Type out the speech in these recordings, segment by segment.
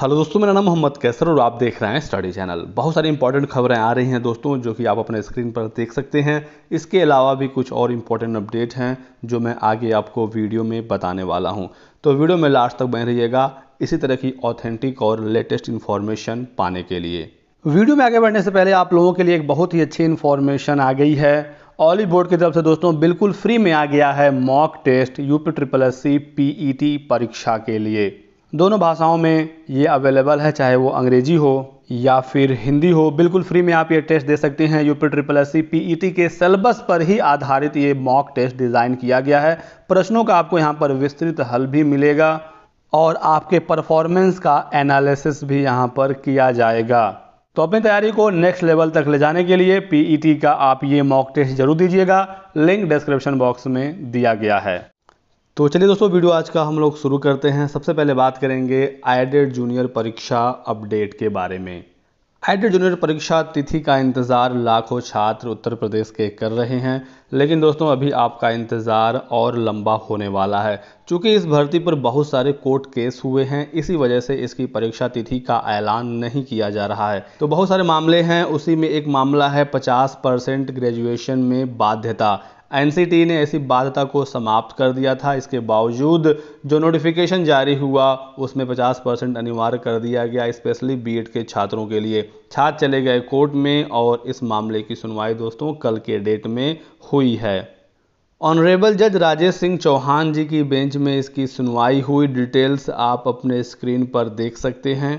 hello दोस्तों मेरा नाम मोहम्मद कैसर और आप देख रहे हैं स्टडी चैनल बहुत सारी इंपॉर्टेंट खबरें आ रही हैं दोस्तों जो कि आप अपने स्क्रीन पर देख सकते हैं इसके अलावा भी कुछ और इम्पोर्टेंट अपडेट हैं जो मैं आगे आपको वीडियो में बताने वाला हूं तो वीडियो में लास्ट तक बने रहिएगा इसी तरह की ऑथेंटिक और लेटेस्ट इन्फॉर्मेशन पाने के लिए वीडियो में आगे बढ़ने से पहले आप लोगों के लिए एक बहुत ही अच्छी इन्फॉर्मेशन आ गई है ऑली बोर्ड की तरफ से दोस्तों बिल्कुल फ्री में आ गया है mock test UP triple S C PET परीक्षा के लिए दोनों भाषाओं में ये अवेलेबल है चाहे वो अंग्रेजी हो या फिर हिंदी हो बिल्कुल फ्री में आप ये टेस्ट दे सकते हैं UP triple S C E के सिलेबस पर ही आधारित ये मॉक टेस्ट डिज़ाइन किया गया है प्रश्नों का आपको यहाँ पर विस्तृत हल भी मिलेगा और आपके परफॉर्मेंस का एनालिसिस भी यहाँ पर किया जाएगा तो अपनी तैयारी को नेक्स्ट लेवल तक ले जाने के लिए पीईटी e का आप ये मॉक टेस्ट जरूर दीजिएगा लिंक डिस्क्रिप्शन बॉक्स में दिया गया है तो चलिए दोस्तों वीडियो आज का हम लोग शुरू करते हैं सबसे पहले बात करेंगे आईडेड जूनियर परीक्षा अपडेट के बारे में आईडेड जूनियर परीक्षा तिथि का इंतज़ार लाखों छात्र उत्तर प्रदेश के कर रहे हैं लेकिन दोस्तों अभी आपका इंतज़ार और लंबा होने वाला है क्योंकि इस भर्ती पर बहुत सारे कोर्ट केस हुए हैं इसी वजह से इसकी परीक्षा तिथि का ऐलान नहीं किया जा रहा है तो बहुत सारे मामले हैं उसी में एक मामला है 50 परसेंट ग्रेजुएशन में बाध्यता एनसीटी ने ऐसी बाध्यता को समाप्त कर दिया था इसके बावजूद जो नोटिफिकेशन जारी हुआ उसमें 50 परसेंट अनिवार्य कर दिया गया स्पेशली बीएड के छात्रों के लिए छात्र चले गए कोर्ट में और इस मामले की सुनवाई दोस्तों कल के डेट में हुई है ऑनरेबल जज राजेश सिंह चौहान जी की बेंच में इसकी सुनवाई हुई डिटेल्स आप अपने स्क्रीन पर देख सकते हैं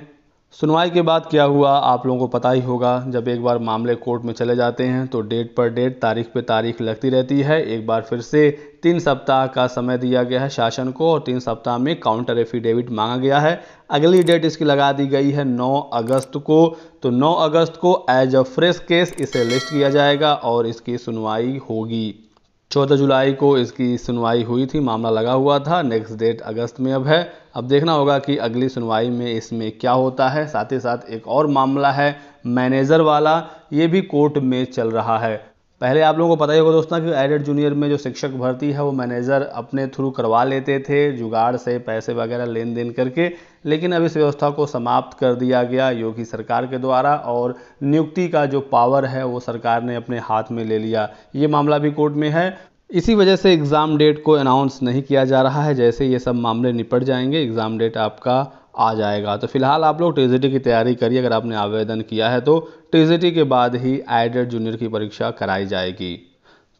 सुनवाई के बाद क्या हुआ आप लोगों को पता ही होगा जब एक बार मामले कोर्ट में चले जाते हैं तो डेट पर डेट तारीख पे तारीख लगती रहती है एक बार फिर से तीन सप्ताह का समय दिया गया है शासन को और तीन सप्ताह में काउंटर एफिडेविट मांगा गया है अगली डेट इसकी लगा दी गई है 9 अगस्त को तो 9 अगस्त को एज अ फ्रेश केस इसे लिस्ट किया जाएगा और इसकी सुनवाई होगी चौदह जुलाई को इसकी सुनवाई हुई थी मामला लगा हुआ था नेक्स्ट डेट अगस्त में अब है अब देखना होगा कि अगली सुनवाई में इसमें क्या होता है साथ ही साथ एक और मामला है मैनेजर वाला ये भी कोर्ट में चल रहा है पहले आप लोगों को पता ही होगा दोस्तों कि एडेड जूनियर में जो शिक्षक भर्ती है वो मैनेजर अपने थ्रू करवा लेते थे जुगाड़ से पैसे वगैरह लेन देन करके लेकिन अब इस व्यवस्था को समाप्त कर दिया गया योगी सरकार के द्वारा और नियुक्ति का जो पावर है वो सरकार ने अपने हाथ में ले लिया ये मामला भी कोर्ट में है इसी वजह से एग्ज़ाम डेट को अनाउंस नहीं किया जा रहा है जैसे ये सब मामले निपट जाएंगे एग्ज़ाम डेट आपका आ जाएगा तो फिलहाल आप लोग टी की तैयारी करिए अगर आपने आवेदन किया है तो टी के बाद ही एडेड जूनियर की परीक्षा कराई जाएगी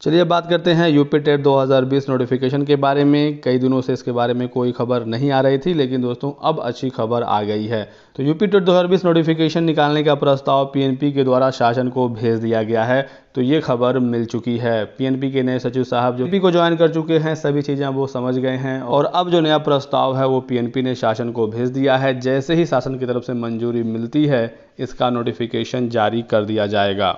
चलिए बात करते हैं यूपी टेट 2020 नोटिफिकेशन के बारे में कई दिनों से इसके बारे में कोई खबर नहीं आ रही थी लेकिन दोस्तों अब अच्छी खबर आ गई है तो यूपी टेट 2020 नोटिफिकेशन निकालने का प्रस्ताव पीएनपी के द्वारा शासन को भेज दिया गया है तो ये खबर मिल चुकी है पीएनपी के नए सचिव साहब जो पी को ज्वाइन कर चुके हैं सभी चीज़ें वो समझ गए हैं और अब जो नया प्रस्ताव है वो पीएनपी ने शासन को भेज दिया है जैसे ही शासन की तरफ से मंजूरी मिलती है इसका नोटिफिकेशन जारी कर दिया जाएगा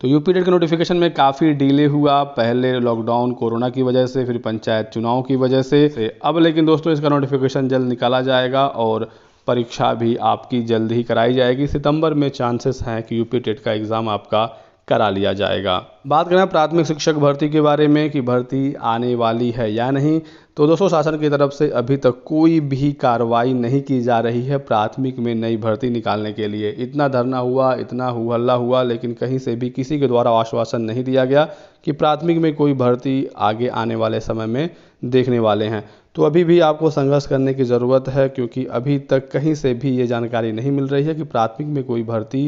तो यू पीरियड के नोटिफिकेशन में काफ़ी डिले हुआ पहले लॉकडाउन कोरोना की वजह से फिर पंचायत चुनाव की वजह से अब लेकिन दोस्तों इसका नोटिफिकेशन जल्द निकाला जाएगा और परीक्षा भी आपकी जल्द ही कराई जाएगी सितंबर में चांसेस हैं कि यूपी टेट का एग्ज़ाम आपका करा लिया जाएगा बात करें प्राथमिक शिक्षक भर्ती के बारे में कि भर्ती आने वाली है या नहीं तो दोस्तों शासन की तरफ से अभी तक कोई भी कार्रवाई नहीं की जा रही है प्राथमिक में नई भर्ती निकालने के लिए इतना धरना हुआ इतना हु हल्ला हुआ लेकिन कहीं से भी किसी के द्वारा आश्वासन नहीं दिया गया कि प्राथमिक में कोई भर्ती आगे आने वाले समय में देखने वाले हैं तो अभी भी आपको संघर्ष करने की ज़रूरत है क्योंकि अभी तक कहीं से भी ये जानकारी नहीं मिल रही है कि प्राथमिक में कोई भर्ती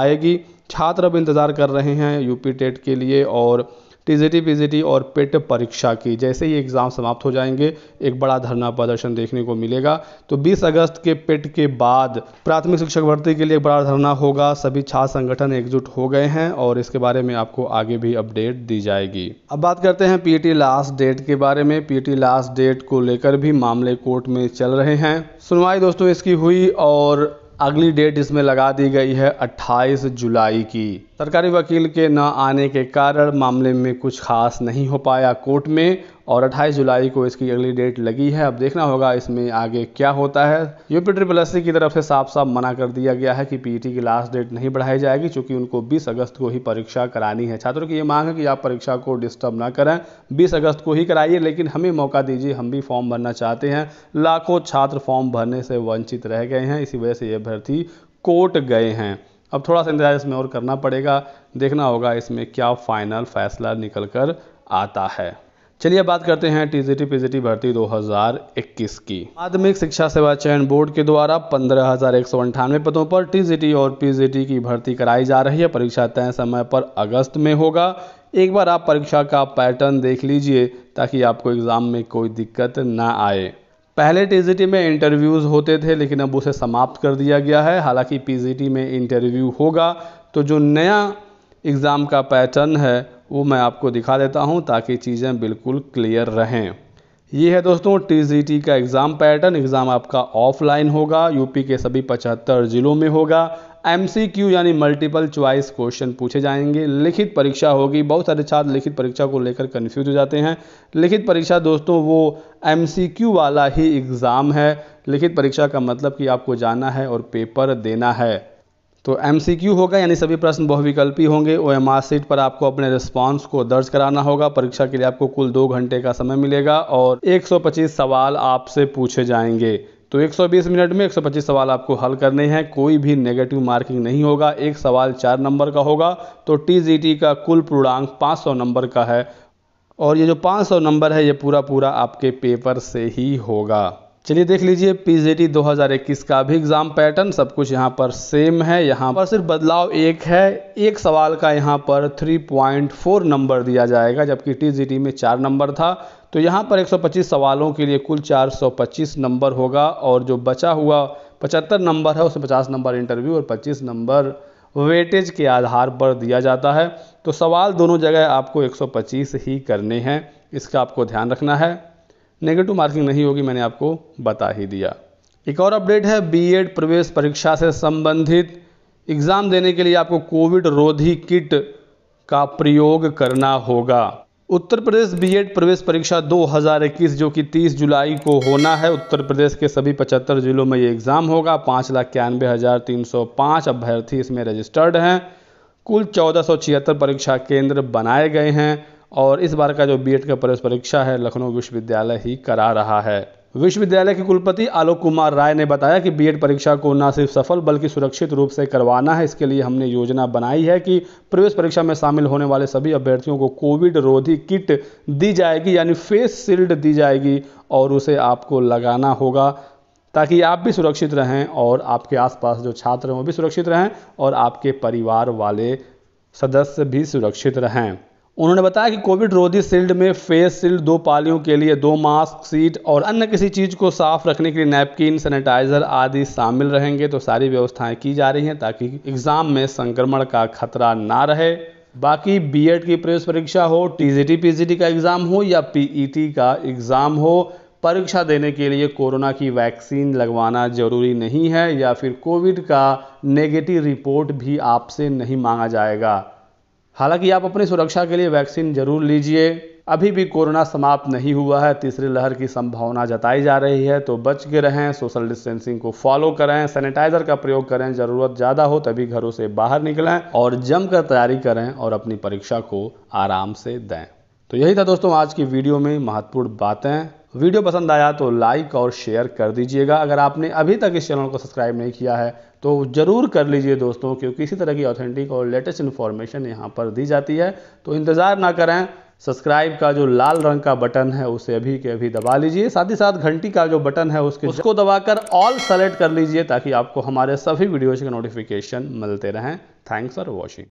आएगी छात्र अब इंतज़ार कर रहे हैं यूपी टेट के लिए और टीजीटी पीजीटी और पेट परीक्षा की जैसे ही एग्ज़ाम समाप्त हो जाएंगे एक बड़ा धरना प्रदर्शन देखने को मिलेगा तो 20 अगस्त के पेट के बाद प्राथमिक शिक्षक भर्ती के लिए एक बड़ा धरना होगा सभी छात्र संगठन एकजुट हो गए हैं और इसके बारे में आपको आगे भी अपडेट दी जाएगी अब बात करते हैं पीटी लास्ट डेट के बारे में पीटी लास्ट डेट को लेकर भी मामले कोर्ट में चल रहे हैं सुनवाई दोस्तों इसकी हुई और अगली डेट इसमें लगा दी गई है 28 जुलाई की सरकारी वकील के न आने के कारण मामले में कुछ खास नहीं हो पाया कोर्ट में और 28 जुलाई को इसकी अगली डेट लगी है अब देखना होगा इसमें आगे क्या होता है यूपी ट्रिपल एस की तरफ से साफ साफ मना कर दिया गया है कि पीटी की लास्ट डेट नहीं बढ़ाई जाएगी चूँकि उनको 20 अगस्त को ही परीक्षा करानी है छात्रों की ये मांग है कि आप परीक्षा को डिस्टर्ब ना करें 20 अगस्त को ही कराइए लेकिन हमें मौका दीजिए हम भी फॉर्म भरना चाहते हैं लाखों छात्र फॉर्म भरने से वंचित रह गए हैं इसी वजह से ये भर्ती कोर्ट गए हैं अब थोड़ा सा इंतजार इसमें और करना पड़ेगा देखना होगा इसमें क्या फाइनल फैसला निकल कर आता है चलिए बात करते हैं टीजीटी पीजीटी भर्ती 2021 की माध्यमिक शिक्षा सेवा चयन बोर्ड के द्वारा पंद्रह हजार एक सौ अंठानवे पदों पर टीजीटी और पीजीटी की भर्ती कराई जा रही है परीक्षा तय समय पर अगस्त में होगा एक बार आप परीक्षा का पैटर्न देख लीजिए ताकि आपको एग्ज़ाम में कोई दिक्कत ना आए पहले टीजीटी में इंटरव्यूज़ होते थे लेकिन अब उसे समाप्त कर दिया गया है हालांकि पीजीटी में इंटरव्यू होगा तो जो नया एग्ज़ाम का पैटर्न है वो मैं आपको दिखा देता हूँ ताकि चीज़ें बिल्कुल क्लियर रहें ये है दोस्तों टी का एग्ज़ाम पैटर्न एग्ज़ाम आपका ऑफलाइन होगा यूपी के सभी पचहत्तर ज़िलों में होगा एम यानी मल्टीपल चॉइस क्वेश्चन पूछे जाएंगे लिखित परीक्षा होगी बहुत सारे छात्र लिखित परीक्षा को लेकर कन्फ्यूज हो जाते हैं लिखित परीक्षा दोस्तों वो एम वाला ही एग्ज़ाम है लिखित परीक्षा का मतलब कि आपको जाना है और पेपर देना है तो एम होगा यानी सभी प्रश्न बहुविकल्पी होंगे ओ एम सीट पर आपको अपने रिस्पांस को दर्ज कराना होगा परीक्षा के लिए आपको कुल दो घंटे का समय मिलेगा और 125 सवाल आपसे पूछे जाएंगे तो 120 मिनट में 125 सवाल आपको हल करने हैं कोई भी नेगेटिव मार्किंग नहीं होगा एक सवाल चार नंबर का होगा तो टी का कुल पूर्णांक 500 नंबर का है और ये जो 500 नंबर है ये पूरा पूरा आपके पेपर से ही होगा चलिए देख लीजिए पीजेटी e 2021 का भी एग्ज़ाम पैटर्न सब कुछ यहाँ पर सेम है यहाँ पर सिर्फ बदलाव एक है एक सवाल का यहाँ पर 3.4 नंबर दिया जाएगा जबकि टीजीटी e में चार नंबर था तो यहाँ पर 125 सवालों के लिए कुल 425 नंबर होगा और जो बचा हुआ 75 नंबर है उसमें 50 नंबर इंटरव्यू और 25 नंबर वेटेज के आधार पर दिया जाता है तो सवाल दोनों जगह आपको एक ही करने हैं इसका आपको ध्यान रखना है नेगेटिव मार्किंग नहीं होगी मैंने आपको बता ही दिया एक और अपडेट है बी प्रवेश परीक्षा से संबंधित एग्ज़ाम देने के लिए आपको कोविड रोधी किट का प्रयोग करना होगा उत्तर प्रदेश बीएड प्रवेश परीक्षा 2021 जो कि 30 जुलाई को होना है उत्तर प्रदेश के सभी 75 जिलों में ये एग्ज़ाम होगा पाँच लाख इक्यानवे हज़ार तीन सौ पाँच अभ्यर्थी इसमें रजिस्टर्ड हैं कुल चौदह परीक्षा केंद्र बनाए गए हैं और इस बार का जो बी का प्रवेश परीक्षा है लखनऊ विश्वविद्यालय ही करा रहा है विश्वविद्यालय के कुलपति आलोक कुमार राय ने बताया कि बीएड परीक्षा को न सिर्फ सफल बल्कि सुरक्षित रूप से करवाना है इसके लिए हमने योजना बनाई है कि प्रवेश परीक्षा में शामिल होने वाले सभी अभ्यर्थियों को कोविड रोधी किट दी जाएगी यानी फेस शील्ड दी जाएगी और उसे आपको लगाना होगा ताकि आप भी सुरक्षित रहें और आपके आसपास जो छात्र हैं वो भी सुरक्षित रहें और आपके परिवार वाले सदस्य भी सुरक्षित रहें उन्होंने बताया कि कोविड रोधी शील्ड में फेस शील्ड दो पालियों के लिए दो मास्क सीट और अन्य किसी चीज़ को साफ रखने के लिए नैपकिन सैनिटाइज़र आदि शामिल रहेंगे तो सारी व्यवस्थाएं की जा रही हैं ताकि एग्ज़ाम में संक्रमण का खतरा ना रहे बाकी बीएड की प्रवेश परीक्षा हो टीजीटी पीजीटी का एग्ज़ाम हो या पीईटी e का एग्ज़ाम हो परीक्षा देने के लिए कोरोना की वैक्सीन लगवाना जरूरी नहीं है या फिर कोविड का नेगेटिव रिपोर्ट भी आपसे नहीं मांगा जाएगा हालांकि आप अपनी सुरक्षा के लिए वैक्सीन जरूर लीजिए अभी भी कोरोना समाप्त नहीं हुआ है तीसरी लहर की संभावना जताई जा रही है तो बच के रहें सोशल डिस्टेंसिंग को फॉलो करें सैनिटाइजर का प्रयोग करें ज़रूरत ज़्यादा हो तभी घरों से बाहर निकलें और जमकर तैयारी करें और अपनी परीक्षा को आराम से दें तो यही था दोस्तों आज की वीडियो में महत्वपूर्ण बातें वीडियो पसंद आया तो लाइक और शेयर कर दीजिएगा अगर आपने अभी तक इस चैनल को सब्सक्राइब नहीं किया है तो ज़रूर कर लीजिए दोस्तों क्योंकि इसी तरह की ऑथेंटिक और लेटेस्ट इन्फॉर्मेशन यहाँ पर दी जाती है तो इंतज़ार ना करें सब्सक्राइब का जो लाल रंग का बटन है उसे अभी के अभी दबा लीजिए साथ ही साथ घंटी का जो बटन है उसके उसको दबाकर ऑल सेलेक्ट कर लीजिए ताकि आपको हमारे सभी वीडियोज़ के नोटिफिकेशन मिलते रहें थैंक्स फॉर वॉचिंग